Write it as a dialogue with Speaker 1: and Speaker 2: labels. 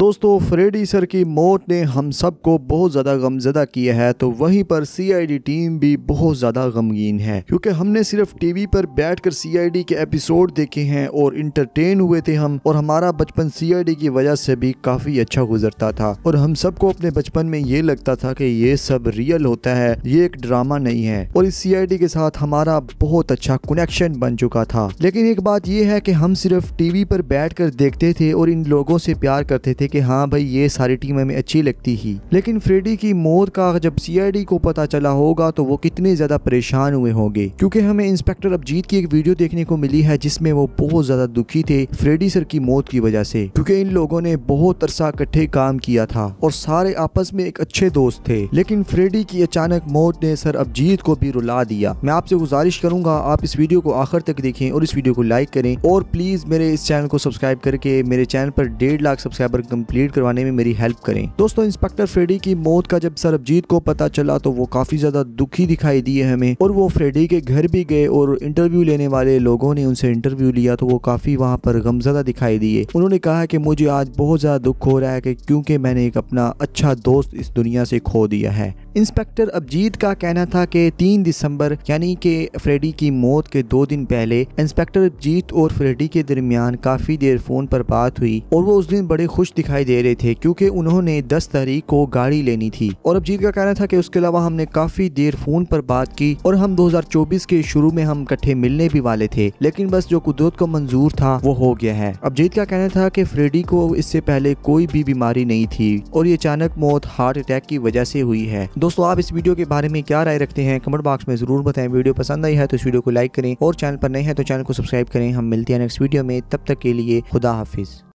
Speaker 1: दोस्तों Freddy sir की मौत ने हम सब को बहुत ज़्यादा गमजदा किया है तो वहीं पर सीआईडी टीम भी बहुत ज़्यादा गमगीन है क्योंकि हमने सिर्फ टीवी पर बैठकर सीआईडी के एपिसोड देखे हैं और इंटरटेन हुए थे हम और हमारा बचपन सीआईडी की वजह से भी काफ़ी अच्छा गुजरता था और हम सबको अपने बचपन में ये लगता था कि ये सब रियल होता है ये एक ड्रामा नहीं है और इस सी के साथ हमारा बहुत अच्छा कनेक्शन बन चुका था लेकिन एक बात यह है कि हम सिर्फ टीवी पर बैठ देखते थे और इन लोगों से प्यार करते थे कि हाँ भाई ये सारी टीम हमें अच्छी लगती ही लेकिन फ्रेडी की मौत का जब सीआईडी को पता चला होगा तो वो कितने ज्यादा परेशान हुए होंगे क्योंकि हमें इंस्पेक्टर अभिजीत की एक वीडियो देखने को मिली है जिसमें वो बहुत ज्यादा दुखी थे फ्रेडी सर की मौत की वजह से क्योंकि इन लोगों ने बहुत अरसा इकट्ठे काम किया था और सारे आपस में एक अच्छे दोस्त थे लेकिन फ्रेडी की अचानक मौत ने सर अभिजीत को भी रुला दिया मैं आपसे गुजारिश करूंगा आप इस वीडियो को आखिर तक देखें और इस वीडियो को लाइक करें और प्लीज मेरे इस चैनल को सब्सक्राइब करके मेरे चैनल पर डेढ़ लाख सब्सक्राइबर कंप्लीट करवाने में मेरी हेल्प करें दोस्तों इंस्पेक्टर फ्रेडी की मौत का जब सरबजीत को पता चला तो वो काफी ज्यादा दुखी दिखाई दिए हमें और वो फ्रेडी के घर भी गए और इंटरव्यू लेने वाले लोगों ने उनसे इंटरव्यू लिया तो वो काफी वहाँ पर गमजदा दिखाई दिए उन्होंने कहा कि मुझे आज बहुत ज्यादा दुख हो रहा है कि क्योंकि मैंने एक अपना अच्छा दोस्त इस दुनिया से खो दिया है इंस्पेक्टर अबजीत का कहना था कि तीन दिसंबर यानी कि फ्रेडी की मौत के दो दिन पहले इंस्पेक्टर अबजीत और फ्रेडी के दरमियान काफ़ी देर फ़ोन पर बात हुई और वो उस दिन बड़े खुश दिखाई दे रहे थे क्योंकि उन्होंने दस तारीख को गाड़ी लेनी थी और अबजीत का कहना था कि उसके अलावा हमने काफ़ी देर फ़ोन पर बात की और हम चौबीस के शुरू में हम इकट्ठे मिलने भी वाले थे लेकिन बस जो कुदरत को मंजूर था वो हो गया है अबजीत का कहना था की फ्रेडी को इससे पहले कोई भी बीमारी नहीं थी और ये अचानक मौत हार्ट अटैक की वजह से हुई है दोस्तों आप इस वीडियो के बारे में क्या राय रखते हैं कमेंट बॉक्स में जरूर बताएं वीडियो पसंद आई है तो इस वीडियो को लाइक करें और चैनल पर नए हैं तो चैनल को सब्सक्राइब करें हम मिलते हैं नेक्स्ट वीडियो में तब तक के लिए खुदा हाफिज़